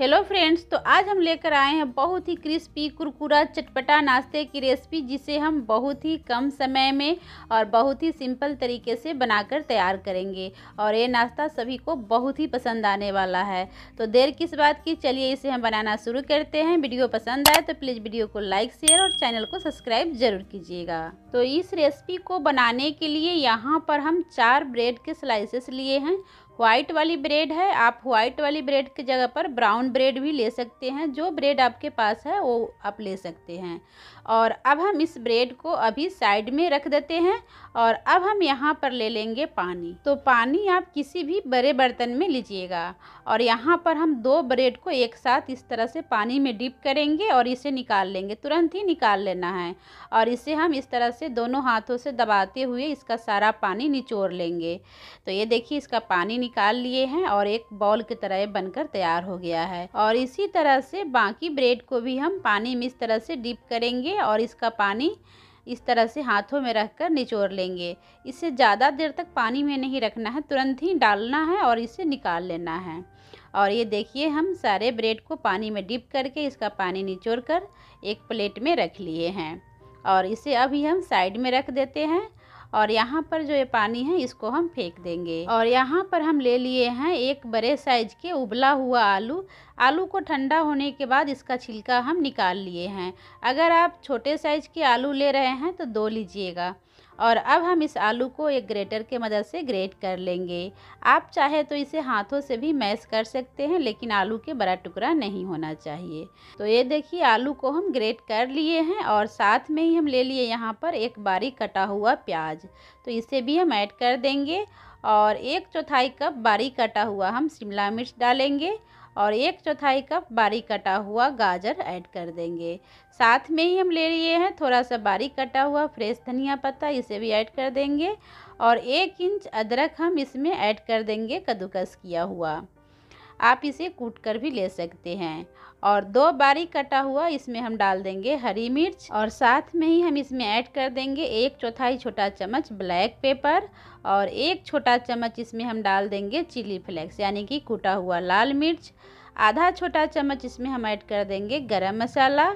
hello friends तो आज हम लेकर आए हैं बहुत ही क्रिस्पी कुरकुरा चटपटा नाश्ते की रेसिपी जिसे हम बहुत ही कम समय में और बहुत ही सिंपल तरीके से बनाकर तैयार करेंगे और ये नाश्ता सभी को बहुत ही पसंद आने वाला है तो देर किस बात की चलिए इसे हम बनाना शुरू करते हैं वीडियो पसंद आए तो प्लीज़ वीडियो को लाइक शेयर और चैनल को सब्सक्राइब ज़रूर कीजिएगा तो इस रेसिपी को बनाने के लिए यहाँ पर हम चार ब्रेड के स्लाइसेस लिए हैं व्हाइट वाली ब्रेड है आप व्हाइट वाली ब्रेड की जगह पर ब्राउन ब्रेड भी ले सकते हैं जो ब्रेड आपके पास है वो आप ले सकते हैं और अब हम इस ब्रेड को अभी साइड में रख देते हैं और अब हम यहाँ पर ले लेंगे पानी तो पानी आप किसी भी बड़े बर्तन में लीजिएगा और यहाँ पर हम दो ब्रेड को एक साथ इस तरह से पानी में डिप करेंगे और इसे निकाल लेंगे तुरंत ही निकाल लेना है और इसे हम इस तरह से दोनों हाथों से दबाते हुए इसका सारा पानी निचोड़ लेंगे तो ये देखिए इसका पानी निकाल लिए हैं और एक बॉल की तरह बनकर तैयार हो गया है और इसी तरह से बाकी ब्रेड को भी हम पानी में इस तरह से डिप करेंगे और इसका पानी इस तरह से हाथों में रखकर निचोड़ लेंगे इसे ज़्यादा देर तक पानी में नहीं रखना है तुरंत ही डालना है और इसे निकाल लेना है और ये देखिए हम सारे ब्रेड को पानी में डिप करके इसका पानी निचोड़ कर एक प्लेट में रख लिए हैं और इसे अभी हम साइड में रख देते हैं और यहाँ पर जो ये पानी है इसको हम फेंक देंगे और यहाँ पर हम ले लिए हैं एक बड़े साइज के उबला हुआ आलू आलू को ठंडा होने के बाद इसका छिलका हम निकाल लिए हैं अगर आप छोटे साइज के आलू ले रहे हैं तो दो लीजिएगा और अब हम इस आलू को एक ग्रेटर के मदद से ग्रेट कर लेंगे आप चाहे तो इसे हाथों से भी मैश कर सकते हैं लेकिन आलू के बड़ा टुकड़ा नहीं होना चाहिए तो ये देखिए आलू को हम ग्रेट कर लिए हैं और साथ में ही हम ले लिए यहाँ पर एक बारीक कटा हुआ प्याज तो इसे भी हम ऐड कर देंगे और एक चौथाई कप बारीक कटा हुआ हम शिमला मिर्च डालेंगे और एक चौथाई कप बारीक कटा हुआ गाजर ऐड कर देंगे साथ में ही हम ले लिए हैं थोड़ा सा बारीक कटा हुआ फ्रेश धनिया पत्ता इसे भी ऐड कर देंगे और एक इंच अदरक हम इसमें ऐड कर देंगे कद्दूकस किया हुआ आप इसे कूट कर भी ले सकते हैं और दो बारीक कटा हुआ इसमें हम डाल देंगे हरी मिर्च और साथ में ही हम इसमें ऐड कर देंगे एक चौथाई छोटा चम्मच ब्लैक पेपर और एक छोटा चम्मच इसमें हम डाल देंगे चिली फ्लेक्स यानी कि कूटा हुआ लाल मिर्च आधा छोटा चम्मच इसमें हम ऐड कर देंगे गरम मसाला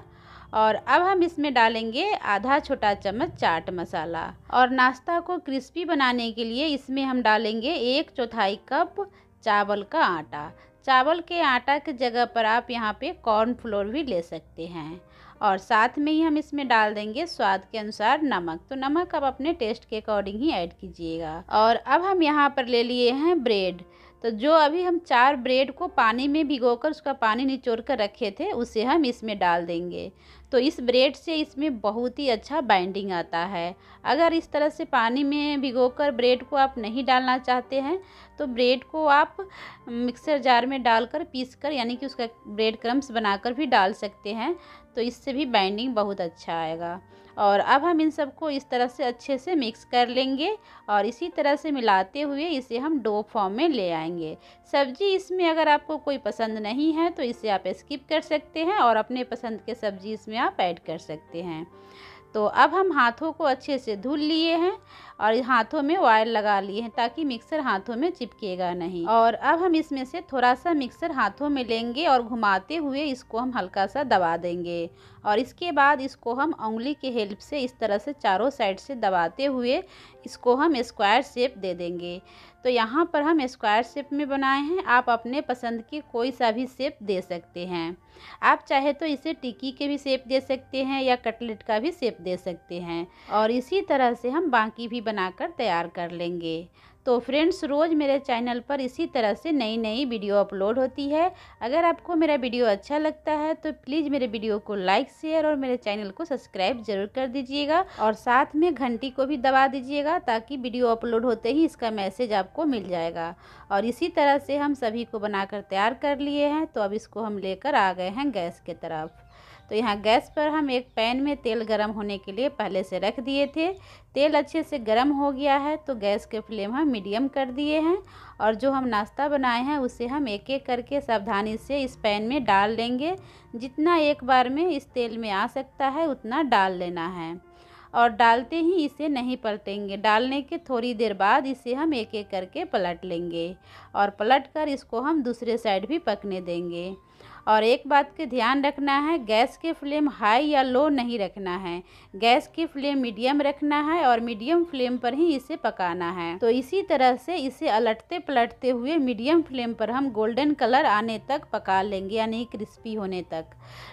और अब हम इसमें डालेंगे आधा छोटा चम्मच चाट मसाला और नाश्ता को क्रिस्पी बनाने के लिए इसमें हम डालेंगे एक चौथाई कप चावल का आटा चावल के आटा की जगह पर आप यहाँ पे कॉर्न फ्लोर भी ले सकते हैं और साथ में ही हम इसमें डाल देंगे स्वाद के अनुसार नमक तो नमक आप अपने टेस्ट के अकॉर्डिंग ही ऐड कीजिएगा और अब हम यहाँ पर ले लिए हैं ब्रेड तो जो अभी हम चार ब्रेड को पानी में भिगोकर उसका पानी निचोड़ कर रखे थे उसे हम इसमें डाल देंगे तो इस ब्रेड से इसमें बहुत ही अच्छा बाइंडिंग आता है अगर इस तरह से पानी में भिगोकर ब्रेड को आप नहीं डालना चाहते हैं तो ब्रेड को आप मिक्सर जार में डालकर पीस कर यानी कि उसका ब्रेड क्रम्स बनाकर भी डाल सकते हैं तो इससे भी बाइंडिंग बहुत अच्छा आएगा और अब हम इन सबको इस तरह से अच्छे से मिक्स कर लेंगे और इसी तरह से मिलाते हुए इसे हम डो फॉर्म में ले आएंगे सब्जी इसमें अगर आपको कोई पसंद नहीं है तो इसे आप स्किप कर सकते हैं और अपने पसंद के सब्जी इसमें आप ऐड कर सकते हैं तो अब हम हाथों को अच्छे से धुल लिए हैं और हाथों में वायर लगा लिए हैं ताकि मिक्सर हाथों में चिपकेगा नहीं और अब हम इसमें से थोड़ा सा मिक्सर हाथों में लेंगे और घुमाते हुए इसको हम हल्का सा दबा देंगे और इसके बाद इसको हम उंगली के हेल्प से इस तरह से चारों साइड से दबाते हुए इसको हम स्क्वायर शेप दे देंगे तो यहाँ पर हम स्क्वायर शेप में बनाए हैं आप अपने पसंद की कोई सा भी शेप दे सकते हैं आप चाहे तो इसे टिक्की के भी शेप दे सकते हैं या कटलेट का भी शेप दे सकते हैं और इसी तरह से हम बाकी भी बनाकर तैयार कर लेंगे तो फ्रेंड्स रोज़ मेरे चैनल पर इसी तरह से नई नई वीडियो अपलोड होती है अगर आपको मेरा वीडियो अच्छा लगता है तो प्लीज़ मेरे वीडियो को लाइक शेयर और मेरे चैनल को सब्सक्राइब जरूर कर दीजिएगा और साथ में घंटी को भी दबा दीजिएगा ताकि वीडियो अपलोड होते ही इसका मैसेज आपको मिल जाएगा और इसी तरह से हम सभी को बनाकर तैयार कर लिए हैं तो अब इसको हम लेकर आ गए हैं गैस के तरफ तो यहाँ गैस पर हम एक पैन में तेल गरम होने के लिए पहले से रख दिए थे तेल अच्छे से गरम हो गया है तो गैस के फ्लेम हम मीडियम कर दिए हैं और जो हम नाश्ता बनाए हैं उसे हम एक एक करके सावधानी से इस पैन में डाल लेंगे जितना एक बार में इस तेल में आ सकता है उतना डाल लेना है और डालते ही इसे नहीं पलटेंगे डालने के थोड़ी देर बाद इसे हम एक एक करके पलट लेंगे और पलट कर इसको हम दूसरे साइड भी पकने देंगे और एक बात का ध्यान रखना है गैस की फ्लेम हाई या लो नहीं रखना है गैस की फ्लेम मीडियम रखना है और मीडियम फ्लेम पर ही इसे पकाना है तो इसी तरह से इसे अलटते पलटते हुए मीडियम फ्लेम पर हम गोल्डन कलर आने तक पका लेंगे यानी क्रिस्पी होने तक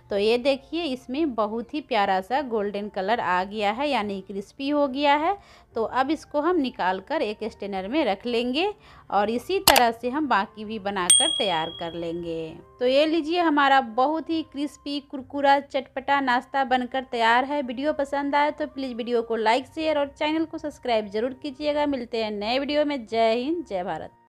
तो ये देखिए इसमें बहुत ही प्यारा सा गोल्डन कलर आ गया है यानी क्रिस्पी हो गया है तो अब इसको हम निकाल कर एक स्टेनर में रख लेंगे और इसी तरह से हम बाकी भी बनाकर तैयार कर लेंगे तो ये लीजिए हमारा बहुत ही क्रिस्पी कुरकुरा चटपटा नाश्ता बनकर तैयार है वीडियो पसंद आए तो प्लीज़ वीडियो को लाइक शेयर और चैनल को सब्सक्राइब जरूर कीजिएगा मिलते हैं नए वीडियो में जय हिंद जय भारत